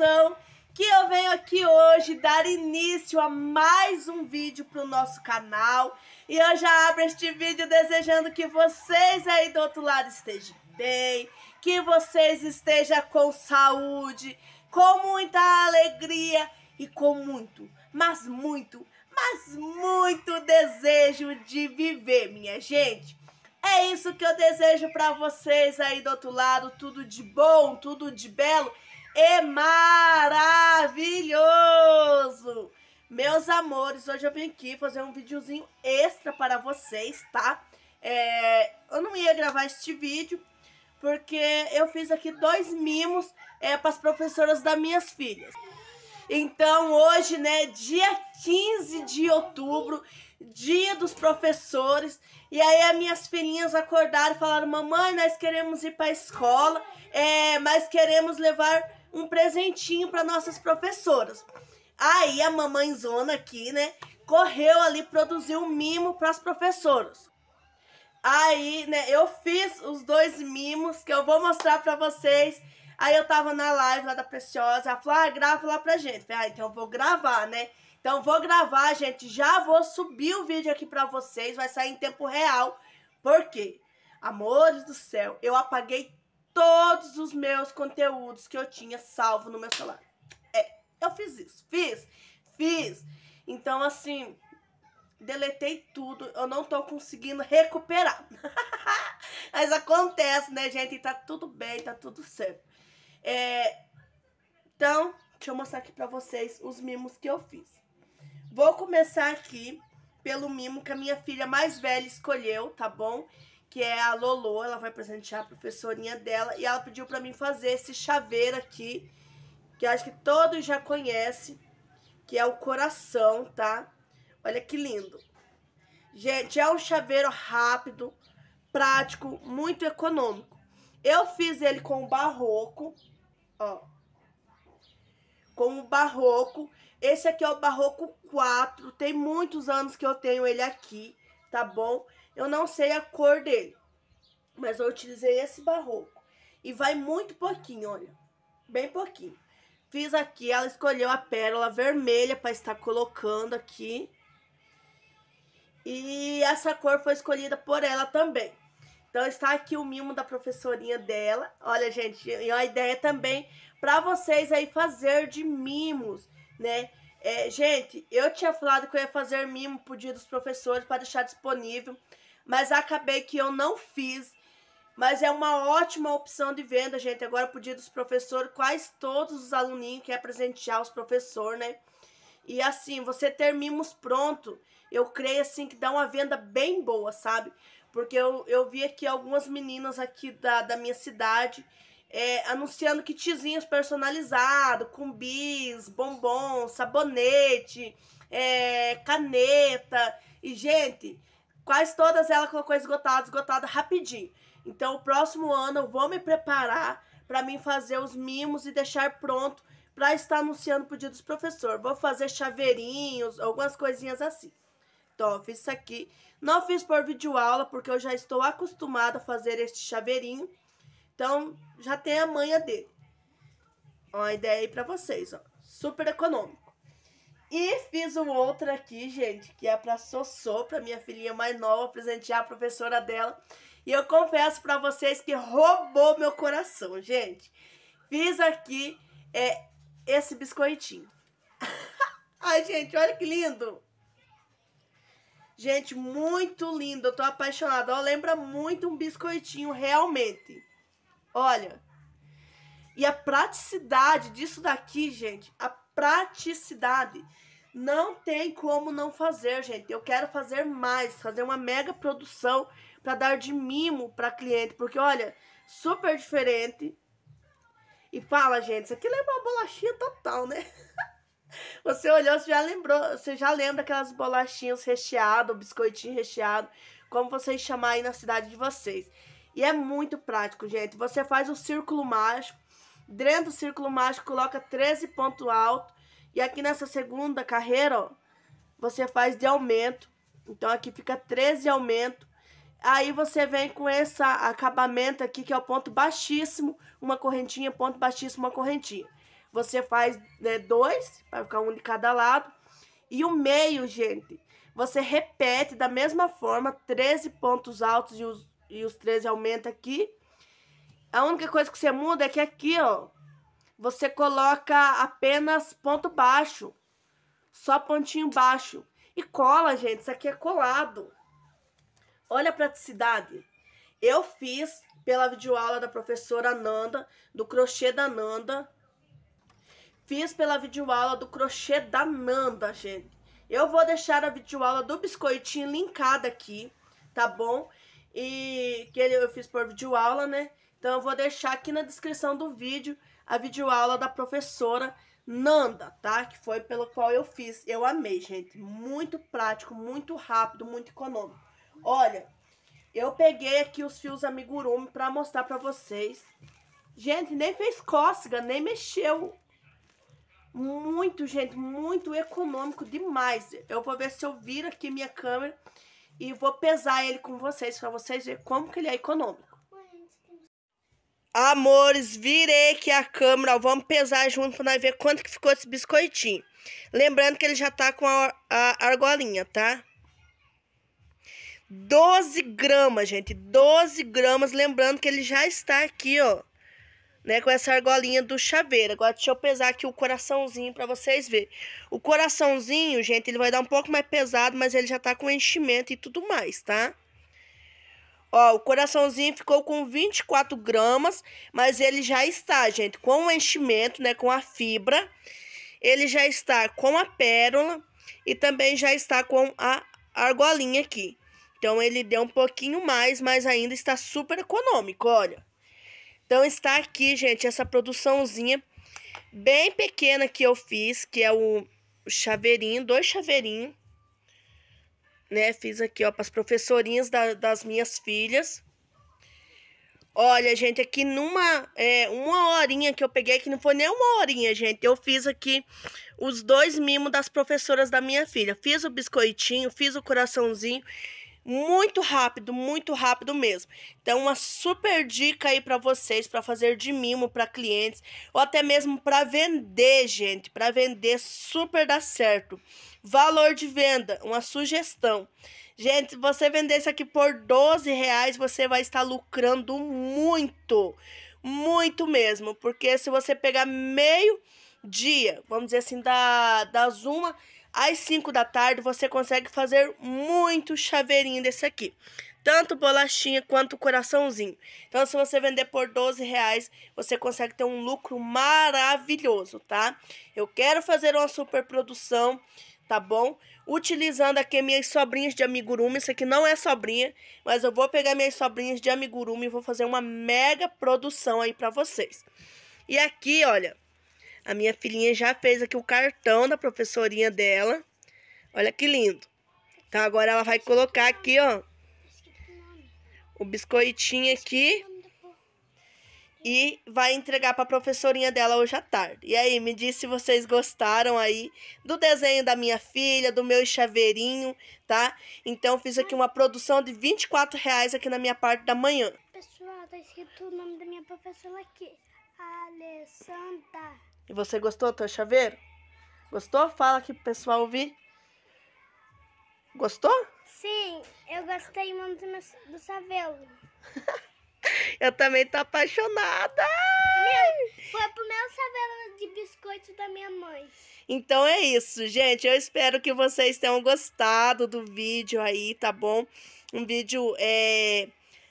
coração que eu venho aqui hoje dar início a mais um vídeo para o nosso canal. E eu já abro este vídeo desejando que vocês aí do outro lado estejam bem, que vocês estejam com saúde, com muita alegria e com muito, mas muito, mas muito desejo de viver, minha gente. É isso que eu desejo para vocês aí do outro lado, tudo de bom, tudo de belo é maravilhoso! Meus amores, hoje eu vim aqui fazer um videozinho extra para vocês, tá? É, eu não ia gravar este vídeo, porque eu fiz aqui dois mimos é, para as professoras das minhas filhas. Então hoje, né, dia 15 de outubro, dia dos professores, e aí as minhas filhinhas acordaram e falaram, mamãe, nós queremos ir para a escola, é, mas queremos levar um presentinho para nossas professoras. Aí a mamãezona aqui, né, correu ali produzir um mimo para as professoras. Aí, né, eu fiz os dois mimos que eu vou mostrar para vocês. Aí eu tava na live lá da Preciosa, ela falou, ah, grava lá pra gente. Falei, ah, então eu vou gravar, né? Então vou gravar, gente, já vou subir o vídeo aqui pra vocês, vai sair em tempo real. Por quê? Amores do céu, eu apaguei todos os meus conteúdos que eu tinha salvo no meu celular. É, eu fiz isso, fiz, fiz. Então, assim, deletei tudo, eu não tô conseguindo recuperar. Mas acontece, né, gente? E tá tudo bem, tá tudo certo. É, então, deixa eu mostrar aqui pra vocês os mimos que eu fiz. Vou começar aqui pelo mimo que a minha filha mais velha escolheu, tá bom? Tá bom? que é a Lolo, ela vai presentear a professorinha dela e ela pediu para mim fazer esse chaveiro aqui, que acho que todos já conhecem, que é o coração, tá? Olha que lindo. Gente, é um chaveiro rápido, prático, muito econômico. Eu fiz ele com o barroco, ó. Com o barroco. Esse aqui é o barroco 4, tem muitos anos que eu tenho ele aqui, tá bom? Eu não sei a cor dele, mas eu utilizei esse barroco. E vai muito pouquinho, olha. Bem pouquinho. Fiz aqui, ela escolheu a pérola vermelha para estar colocando aqui. E essa cor foi escolhida por ela também. Então está aqui o mimo da professorinha dela. Olha, gente, e a ideia também para vocês aí fazer de mimos, né? É, gente, eu tinha falado que eu ia fazer mimo pro dia dos professores para deixar disponível, mas acabei que eu não fiz. Mas é uma ótima opção de venda, gente. Agora pro dia dos professores, quase todos os aluninhos querem presentear os professores, né? E assim, você ter mimos pronto, eu creio assim que dá uma venda bem boa, sabe? Porque eu, eu vi aqui algumas meninas aqui da, da minha cidade é, anunciando kitzinhos personalizados, com bis, bombom, sabonete, é, caneta. E, gente, quase todas ela colocou esgotada, esgotada rapidinho. Então, o próximo ano eu vou me preparar para mim fazer os mimos e deixar pronto para estar anunciando pro dia dos professores. Vou fazer chaveirinhos, algumas coisinhas assim. Então, eu fiz isso aqui. Não fiz por vídeo aula porque eu já estou acostumada a fazer este chaveirinho. Então, já tem a manha dele. Uma ideia aí pra vocês, ó. Super econômico. E fiz um outro aqui, gente, que é pra Sossô, pra minha filhinha mais nova, presentear a professora dela. E eu confesso pra vocês que roubou meu coração, gente. Fiz aqui é, esse biscoitinho. Ai, gente, olha que lindo! Gente, muito lindo. Eu tô apaixonada. Ó, lembra muito um biscoitinho, realmente. Olha. E a praticidade disso daqui, gente, a praticidade. Não tem como não fazer, gente. Eu quero fazer mais, fazer uma mega produção para dar de mimo para cliente, porque olha, super diferente. E fala, gente, isso aqui lembra uma bolachinha total, né? Você olhou, você já lembrou, você já lembra aquelas bolachinhas recheadas, biscoitinho recheado, como vocês chamam aí na cidade de vocês. E é muito prático, gente. Você faz o círculo mágico. Dentro do círculo mágico, coloca 13 pontos alto. E aqui nessa segunda carreira, ó, você faz de aumento. Então aqui fica 13 aumento. Aí você vem com esse acabamento aqui, que é o ponto baixíssimo, uma correntinha, ponto baixíssimo, uma correntinha. Você faz né, dois, vai ficar um de cada lado. E o meio, gente, você repete da mesma forma, 13 pontos altos e os e os 13 aumenta aqui. A única coisa que você muda é que aqui, ó, você coloca apenas ponto baixo. Só pontinho baixo. E cola, gente, isso aqui é colado. Olha a praticidade. Eu fiz pela videoaula da professora Nanda, do crochê da Nanda. Fiz pela videoaula do crochê da Nanda, gente. Eu vou deixar a videoaula do biscoitinho linkada aqui, tá bom? e que eu fiz por videoaula, né? Então eu vou deixar aqui na descrição do vídeo a videoaula da professora Nanda, tá? Que foi pelo qual eu fiz. Eu amei, gente. Muito prático, muito rápido, muito econômico. Olha, eu peguei aqui os fios amigurumi para mostrar para vocês. Gente, nem fez cócega, nem mexeu. Muito, gente, muito econômico demais. Eu vou ver se eu viro aqui minha câmera e vou pesar ele com vocês para vocês verem como que ele é econômico. Amores, virei aqui a câmera, ó, vamos pesar junto para nós ver quanto que ficou esse biscoitinho. Lembrando que ele já tá com a, a argolinha, tá? 12 gramas, gente, 12 gramas, lembrando que ele já está aqui, ó, né, com essa argolinha do chaveiro. Agora deixa eu pesar aqui o coraçãozinho para vocês verem. O coraçãozinho, gente, ele vai dar um pouco mais pesado, mas ele já tá com enchimento e tudo mais, tá? Ó, o coraçãozinho ficou com 24 gramas, mas ele já está, gente, com o enchimento, né, com a fibra. Ele já está com a pérola e também já está com a argolinha aqui. Então ele deu um pouquinho mais, mas ainda está super econômico, olha. Então está aqui, gente, essa produçãozinha bem pequena que eu fiz, que é o chaveirinho, dois chaveirinhos. Né, fiz aqui, ó, para as professorinhas da, das minhas filhas. Olha, gente, aqui numa é, uma horinha que eu peguei, que não foi nem uma horinha, gente. Eu fiz aqui os dois mimos das professoras da minha filha. Fiz o biscoitinho, fiz o coraçãozinho muito rápido, muito rápido mesmo. Então, uma super dica aí para vocês para fazer de mimo para clientes ou até mesmo para vender, gente, para vender super dá certo. Valor de venda, uma sugestão. Gente, se você vender isso aqui por 12 reais, você vai estar lucrando muito, muito mesmo, porque se você pegar meio dia, vamos dizer assim, da das uma às 5 da tarde você consegue fazer muito chaveirinho desse aqui. Tanto bolachinha quanto coraçãozinho. Então, se você vender por 12 reais, você consegue ter um lucro maravilhoso, tá? Eu quero fazer uma super produção, tá bom? Utilizando aqui minhas sobrinhas de amigurumi. Isso aqui não é sobrinha, mas eu vou pegar minhas sobrinhas de amigurumi e vou fazer uma mega produção aí pra vocês. E aqui, olha... A minha filhinha já fez aqui o cartão da professorinha dela. Olha que lindo. Então agora ela vai colocar aqui, ó. O biscoitinho aqui. E vai entregar para a professorinha dela hoje à tarde. E aí, me diz se vocês gostaram aí do desenho da minha filha, do meu chaveirinho, tá? Então, fiz aqui uma produção de 24 reais aqui na minha parte da manhã. Pessoal, tá escrito o nome da minha professora aqui. Alessandra. E você gostou, teu chaveiro? Gostou? Fala aqui pro pessoal ouvir. Gostou? Sim, eu gostei muito do chaveiro. eu também tô apaixonada! Meu, foi pro meu chaveiro de biscoito da minha mãe. Então é isso, gente. Eu espero que vocês tenham gostado do vídeo aí, tá bom? Um vídeo é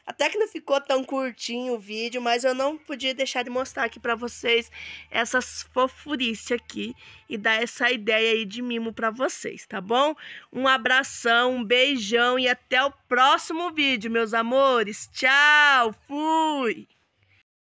até que não ficou tão curtinho o vídeo, mas eu não podia deixar de mostrar aqui para vocês essas fofurices aqui e dar essa ideia aí de mimo para vocês, tá bom? Um abração, um beijão e até o próximo vídeo, meus amores. Tchau, fui!